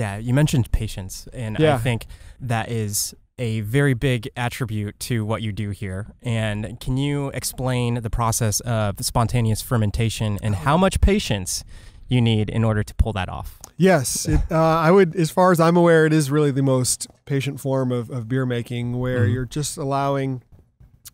Yeah, you mentioned patience, and yeah. I think that is a very big attribute to what you do here. And can you explain the process of spontaneous fermentation and how much patience you need in order to pull that off? Yes, it, uh, I would. As far as I'm aware, it is really the most patient form of, of beer making, where mm. you're just allowing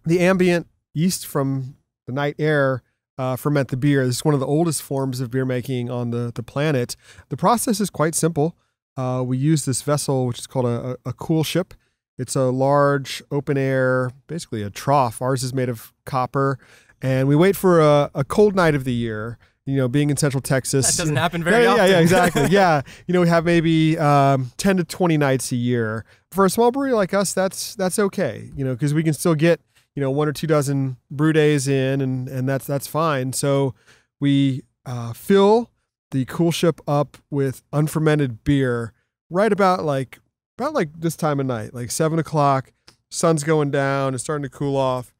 the ambient yeast from the night air uh, ferment the beer. This is one of the oldest forms of beer making on the, the planet. The process is quite simple uh, we use this vessel, which is called a, a, cool ship. It's a large open air, basically a trough. Ours is made of copper. And we wait for a, a cold night of the year. You know, being in Central Texas, that doesn't happen very yeah, often. Yeah, yeah, exactly. yeah, you know, we have maybe um, ten to twenty nights a year. For a small brewery like us, that's that's okay. You know, because we can still get you know one or two dozen brew days in, and and that's that's fine. So we uh, fill the cool ship up with unfermented beer right about like about like this time of night, like seven o'clock, sun's going down, it's starting to cool off,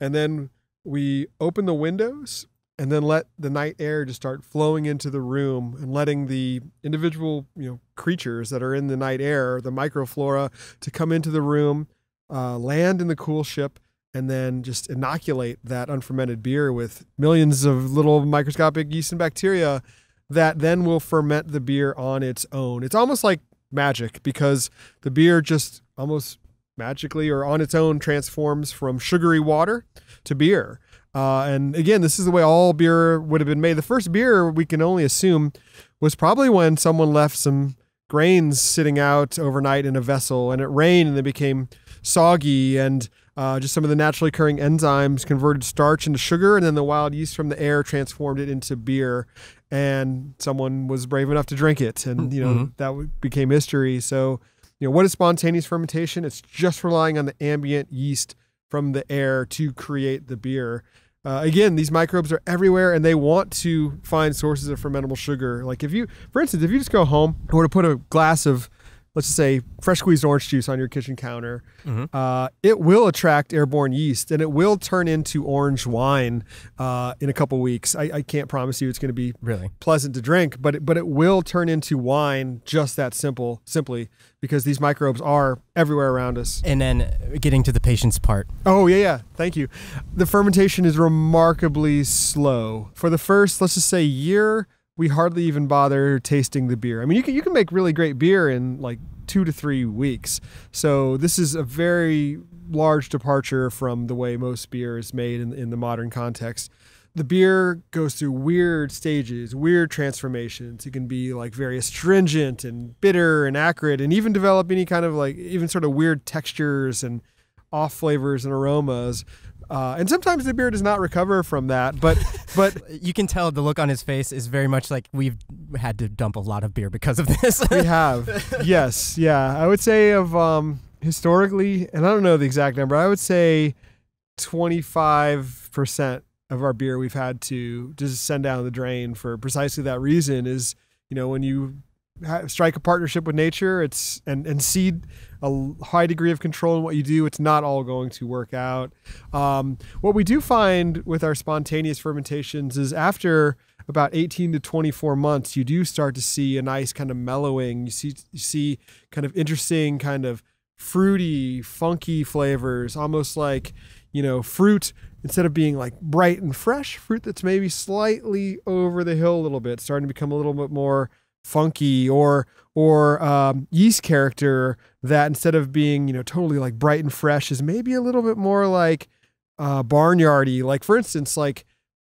and then we open the windows and then let the night air just start flowing into the room and letting the individual you know creatures that are in the night air, the microflora, to come into the room, uh, land in the cool ship, and then just inoculate that unfermented beer with millions of little microscopic yeast and bacteria that then will ferment the beer on its own. It's almost like magic because the beer just almost magically or on its own transforms from sugary water to beer. Uh, and again, this is the way all beer would have been made. The first beer we can only assume was probably when someone left some grains sitting out overnight in a vessel and it rained and they became soggy and uh, just some of the naturally occurring enzymes converted starch into sugar and then the wild yeast from the air transformed it into beer and someone was brave enough to drink it and you know mm-hmm. that became history so you know what is spontaneous fermentation it's just relying on the ambient yeast from the air to create the beer uh, again these microbes are everywhere and they want to find sources of fermentable sugar like if you for instance if you just go home or to put a glass of let's just say fresh squeezed orange juice on your kitchen counter, mm-hmm. uh, it will attract airborne yeast and it will turn into orange wine uh, in a couple weeks. I, I, can't promise you it's going to be really pleasant to drink, but it, but it will turn into wine just that simple, simply because these microbes are everywhere around us. And then getting to the patient's part. Oh yeah, yeah. Thank you. The fermentation is remarkably slow for the first, let's just say, year we hardly even bother tasting the beer. I mean, you can you can make really great beer in like two to three weeks. So this is a very large departure from the way most beer is made in, in the modern context. The beer goes through weird stages, weird transformations. It can be like very astringent and bitter and acrid, and even develop any kind of like even sort of weird textures and off flavors and aromas uh, and sometimes the beer does not recover from that, but but you can tell the look on his face is very much like we've had to dump a lot of beer because of this. we have, yes, yeah. I would say of um, historically, and I don't know the exact number. I would say twenty five percent of our beer we've had to just send down the drain for precisely that reason. Is you know when you strike a partnership with nature it's and and seed a high degree of control in what you do it's not all going to work out um, what we do find with our spontaneous fermentations is after about 18 to 24 months you do start to see a nice kind of mellowing you see you see kind of interesting kind of fruity funky flavors almost like you know fruit instead of being like bright and fresh fruit that's maybe slightly over the hill a little bit starting to become a little bit more funky or or um, yeast character that instead of being you know totally like bright and fresh is maybe a little bit more like uh, barnyardy like for instance like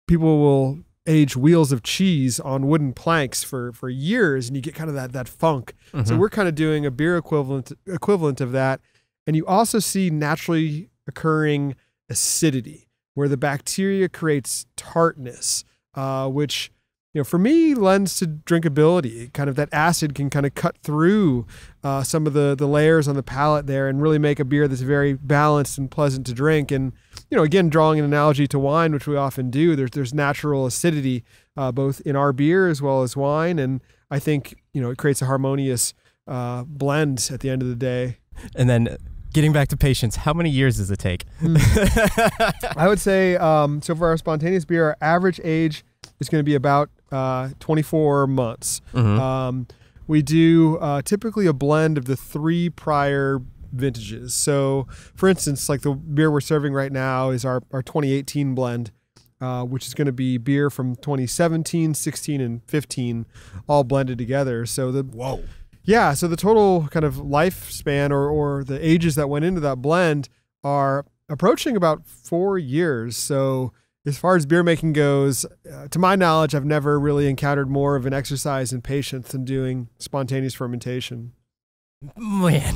people will age wheels of cheese on wooden planks for for years and you get kind of that that funk mm-hmm. so we're kind of doing a beer equivalent equivalent of that and you also see naturally occurring acidity where the bacteria creates tartness uh, which you know, for me, lends to drinkability. Kind of that acid can kind of cut through uh, some of the the layers on the palate there, and really make a beer that's very balanced and pleasant to drink. And you know, again, drawing an analogy to wine, which we often do, there's there's natural acidity uh, both in our beer as well as wine, and I think you know it creates a harmonious uh, blend at the end of the day. And then getting back to patience, how many years does it take? Hmm. I would say um, so for our spontaneous beer, our average age is going to be about uh, 24 months. Mm-hmm. Um, we do uh, typically a blend of the three prior vintages. So, for instance, like the beer we're serving right now is our, our 2018 blend, uh, which is going to be beer from 2017, 16, and 15, all blended together. So the whoa, yeah. So the total kind of lifespan or or the ages that went into that blend are approaching about four years. So as far as beer making goes, uh, to my knowledge, I've never really encountered more of an exercise in patience than doing spontaneous fermentation. Man,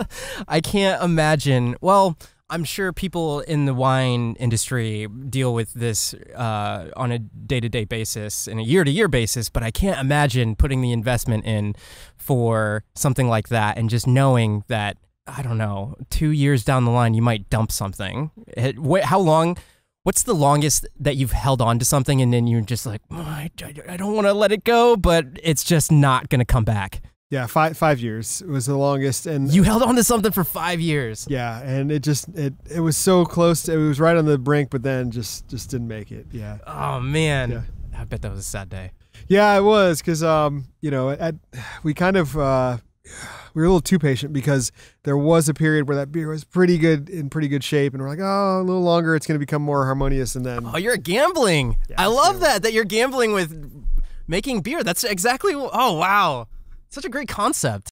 I can't imagine. Well, I'm sure people in the wine industry deal with this uh, on a day to day basis and a year to year basis, but I can't imagine putting the investment in for something like that and just knowing that, I don't know, two years down the line, you might dump something. How long? what's the longest that you've held on to something and then you're just like oh, I, I don't want to let it go but it's just not going to come back yeah five five years was the longest and you held on to something for five years yeah and it just it it was so close to, it was right on the brink but then just just didn't make it yeah oh man yeah. i bet that was a sad day yeah it was because um you know at, we kind of uh we were a little too patient because there was a period where that beer was pretty good in pretty good shape, and we're like, oh, a little longer, it's going to become more harmonious, and then oh, you're gambling. Yeah, I love that that you're gambling with making beer. That's exactly. Oh wow, such a great concept.